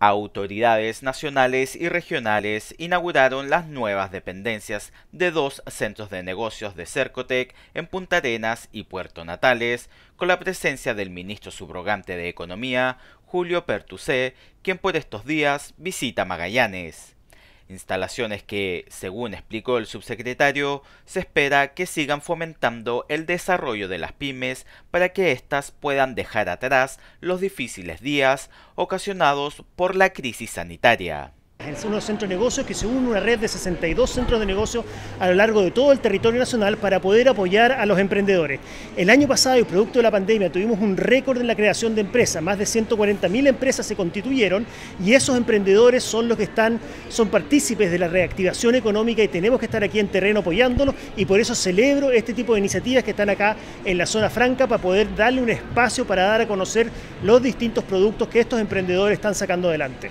Autoridades nacionales y regionales inauguraron las nuevas dependencias de dos centros de negocios de Cercotec en Punta Arenas y Puerto Natales, con la presencia del ministro subrogante de Economía, Julio Pertusé, quien por estos días visita Magallanes instalaciones que, según explicó el subsecretario, se espera que sigan fomentando el desarrollo de las pymes para que éstas puedan dejar atrás los difíciles días ocasionados por la crisis sanitaria los centros de negocios que se a una red de 62 centros de negocios a lo largo de todo el territorio nacional para poder apoyar a los emprendedores. El año pasado y producto de la pandemia tuvimos un récord en la creación de empresas, más de 140.000 empresas se constituyeron y esos emprendedores son los que están, son partícipes de la reactivación económica y tenemos que estar aquí en terreno apoyándolos y por eso celebro este tipo de iniciativas que están acá en la zona franca para poder darle un espacio para dar a conocer los distintos productos que estos emprendedores están sacando adelante.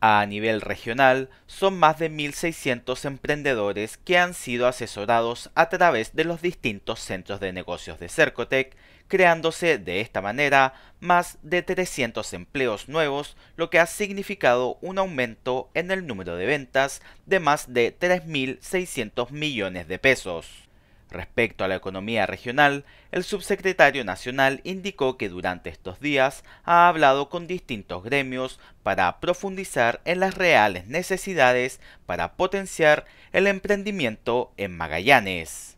A nivel regional, son más de 1.600 emprendedores que han sido asesorados a través de los distintos centros de negocios de Cercotec, creándose de esta manera más de 300 empleos nuevos, lo que ha significado un aumento en el número de ventas de más de 3.600 millones de pesos. Respecto a la economía regional, el subsecretario nacional indicó que durante estos días ha hablado con distintos gremios para profundizar en las reales necesidades para potenciar el emprendimiento en Magallanes.